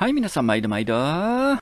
はい、皆さん、毎度毎度。は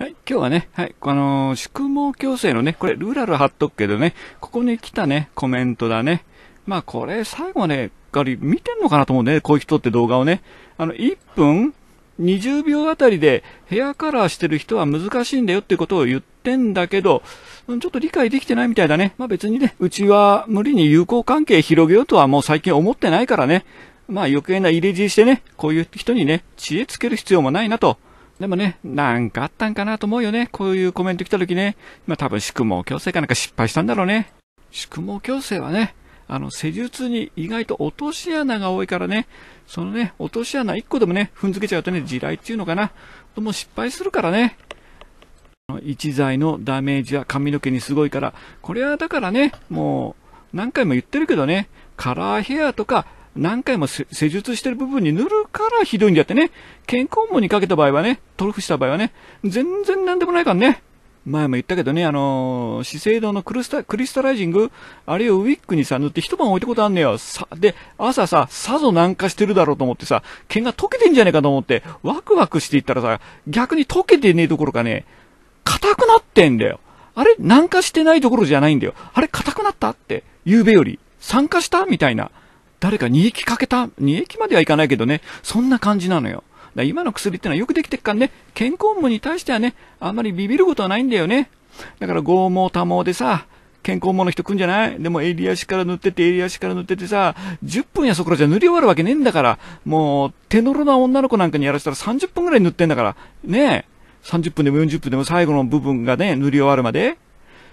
い、今日はね、はい、あのー、宿毛矯正のね、これ、ルーラル貼っとくけどね、ここに来たね、コメントだね。まあ、これ、最後ね、ガリ、見てんのかなと思うんだよね、こういう人って動画をね。あの、1分20秒あたりでヘアカラーしてる人は難しいんだよってことを言ってんだけど、ちょっと理解できてないみたいだね。まあ別にね、うちは無理に友好関係広げようとはもう最近思ってないからね。まあ余計な入れ知恵してね、こういう人にね、知恵つける必要もないなと。でもね、なんかあったんかなと思うよね。こういうコメント来た時ね。まあ多分宿毛矯正かなんか失敗したんだろうね。宿毛矯正はね、あの、施術に意外と落とし穴が多いからね、そのね、落とし穴1個でもね、踏んづけちゃうとね、地雷っていうのかな。もう失敗するからね。一剤のダメージは髪の毛にすごいから、これはだからね、もう何回も言ってるけどね、カラーヘアとか何回も施術してる部分に塗るからひどいんだってね、健康網にかけた場合はね、トルフした場合はね、全然なんでもないからね。前も言ったけどね、あのー、資生堂のクリスタクリスタライジング、あれをウィッグにさ、塗って一晩置いたことあんねよ。さ、で、朝さ、さぞ軟化してるだろうと思ってさ、毛が溶けてんじゃねえかと思って、ワクワクしていったらさ、逆に溶けてねえどころかね、硬くなってんだよ。あれ、軟化してないところじゃないんだよ。あれ、硬くなったって、夕べより。酸化したみたいな。誰か2液かけた、2液まではいかないけどね、そんな感じなのよ。だ今の薬ってのはよくできてるからね、健康もに対してはね、あんまりビビることはないんだよね。だから剛毛多毛でさ、健康もの人来んじゃないでも襟足から塗ってて、襟足から塗っててさ、10分やそこらじゃ塗り終わるわけねえんだから、もう、手のろな女の子なんかにやらせたら30分ぐらい塗ってんだから、ねえ、30分でも40分でも最後の部分がね、塗り終わるまで。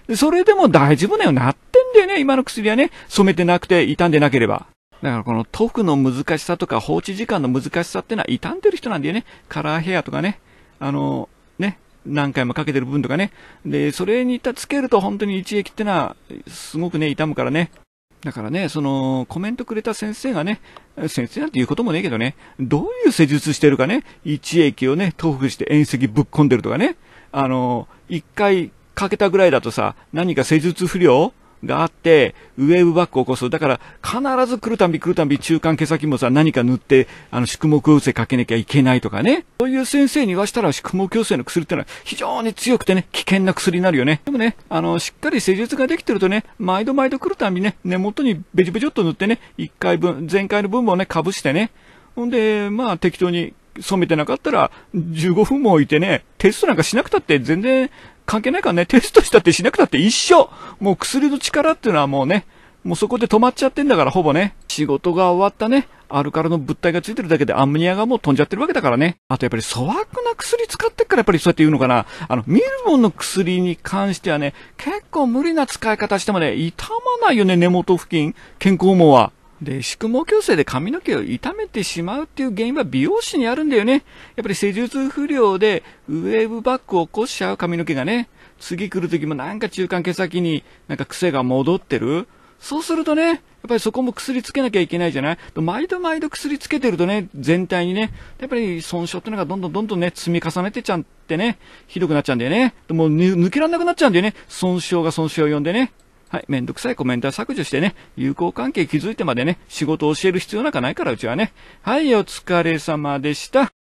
で、それでも大丈夫だよ、なってんだよね、今の薬はね、染めてなくて、傷んでなければ。だからこの塗布の難しさとか放置時間の難しさっていうのは傷んでる人なんだよね。カラーヘアとかね。あの、ね。何回もかけてる分とかね。で、それにつけると本当に一液ってのは、すごくね、痛むからね。だからね、その、コメントくれた先生がね、先生なんて言うこともねえけどね、どういう施術してるかね、一液をね、塗布して遠石ぶっ込んでるとかね、あの、一回かけたぐらいだとさ、何か施術不良があって、ウェーブバックを起こす。だから、必ず来るたび来るたび中間毛先もさ、何か塗って、あの、宿毛矯正かけなきゃいけないとかね。そういう先生に言わしたら、宿毛矯正の薬ってのは非常に強くてね、危険な薬になるよね。でもね、あの、しっかり施術ができてるとね、毎度毎度来るたびね、根元にベジベジっと塗ってね、1回分、前回の分もね、かぶしてね。ほんで、まあ適当に染めてなかったら、15分も置いてね、テストなんかしなくたって全然関係ないからね、テストしたってしなくたって一緒もう薬の力っていうのはもうね、もうそこで止まっちゃってんだから、ほぼね。仕事が終わったね、アルカラの物体がついてるだけでアンモニアがもう飛んじゃってるわけだからね。あとやっぱり粗悪な薬使ってっからやっぱりそうやって言うのかな。あの、ミルボンの薬に関してはね、結構無理な使い方してもね、痛まないよね、根元付近。健康網は。で、宿毛矯正で髪の毛を傷めてしまうっていう原因は美容師にあるんだよね。やっぱり施術不良でウェーブバックを起こしちゃう髪の毛がね。次来る時もなんか中間毛先になんか癖が戻ってる。そうするとね、やっぱりそこも薬つけなきゃいけないじゃない毎度毎度薬つけてるとね、全体にね、やっぱり損傷ってのがどんどんどんどんね、積み重ねてちゃってね、ひどくなっちゃうんだよね。もう抜けられなくなっちゃうんだよね。損傷が損傷を呼んでね。はい、めんどくさいコメントは削除してね、友好関係築いてまでね、仕事を教える必要なんかないから、うちはね。はい、お疲れ様でした。